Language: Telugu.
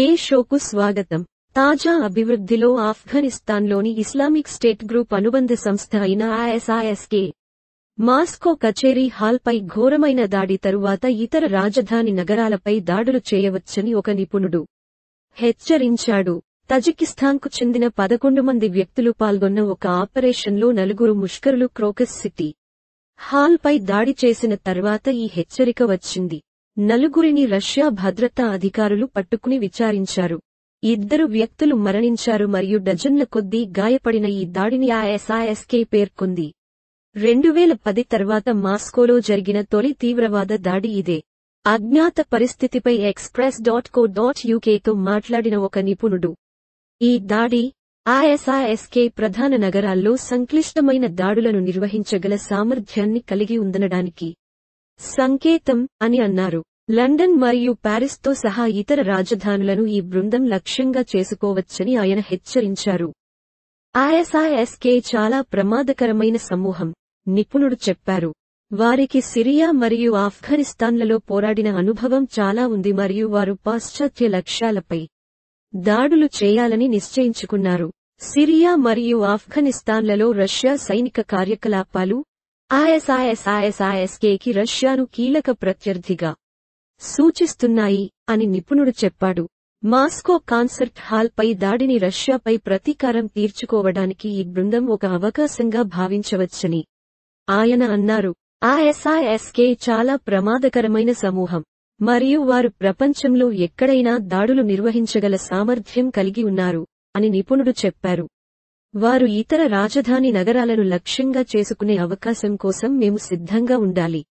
హే షోకు స్వాగతం తాజా అభివృద్ధిలో ఆఫ్ఘనిస్తాన్లోని ఇస్లామిక్ స్టేట్ గ్రూప్ అనుబంధ సంస్థ అయిన ఐఎస్ఐఎస్కే మాస్కో కచేరీ హాల్పై ఘోరమైన దాడి తరువాత ఇతర రాజధాని నగరాలపై దాడులు చేయవచ్చని ఒక నిపుణుడు హెచ్చరించాడు కు చెందిన పదకొండు మంది వ్యక్తులు పాల్గొన్న ఒక ఆపరేషన్లో నలుగురు ముష్కరులు క్రోకస్ సిటీ హాల్పై దాడి చేసిన తర్వాత ఈ హెచ్చరిక వచ్చింది నలుగురిని రష్యా భద్రతా అధికారులు పట్టుకుని విచారించారు ఇద్దరు వ్యక్తులు మరణించారు మరియు డజన్ల కొద్దీ గాయపడిన ఈ దాడిని ఐఎస్ఐఎస్కే పేర్కొంది రెండువేల పది తర్వాత మాస్కోలో జరిగిన తొలి తీవ్రవాద దాడి ఇదే అజ్ఞాత పరిస్థితిపై ఎక్స్ప్రెస్ డాట్ కో డాట్ యూకేతో మాట్లాడిన ఒక నిపుణుడు ఈ దాడి ఐఎస్ఐఎస్కే ప్రధాన నగరాల్లో సంక్లిష్టమైన దాడులను నిర్వహించగల సామర్థ్యాన్ని కలిగి ఉందనడానికి సంకేతం అని అన్నారు లండన్ మరియు ప్యారిస్తో సహా ఇతర రాజధానులను ఈ బృందం లక్ష్యంగా చేసుకోవచ్చని ఆయన హెచ్చరించారు ఐఎస్ఐఎస్కే చాలా ప్రమాదకరమైన సమూహం నిపుణుడు చెప్పారు వారికి సిరియా మరియు ఆఫ్ఘనిస్తాన్లలో పోరాడిన అనుభవం చాలా ఉంది మరియు వారు పాశ్చాత్య లక్ష్యాలపై దాడులు చేయాలని నిశ్చయించుకున్నారు సిరియా మరియు ఆఫ్ఘనిస్తాన్లలో రష్యా సైనిక కార్యకలాపాలు ఐఎస్ఐఎస్ఐఎస్ఐఎస్కేకి రష్యాను కీలక ప్రత్యర్థిగా సూచిస్తున్నాయి అని నిపుణుడు చెప్పాడు మాస్కో కాన్సర్ట్ హాల్పై దాడిని రష్యాపై ప్రతీకారం తీర్చుకోవడానికి ఈ బృందం ఒక అవకాశంగా భావించవచ్చని ఆయన అన్నారు ఐఎస్ఐఎస్కే చాలా ప్రమాదకరమైన సమూహం మరియు వారు ప్రపంచంలో ఎక్కడైనా దాడులు నిర్వహించగల సామర్థ్యం కలిగి ఉన్నారు అని నిపుణుడు చెప్పారు వారు ఇతర రాజధాని నగరాలను లక్ష్యంగా చేసుకునే అవకాశం కోసం మేము సిద్ధంగా ఉండాలి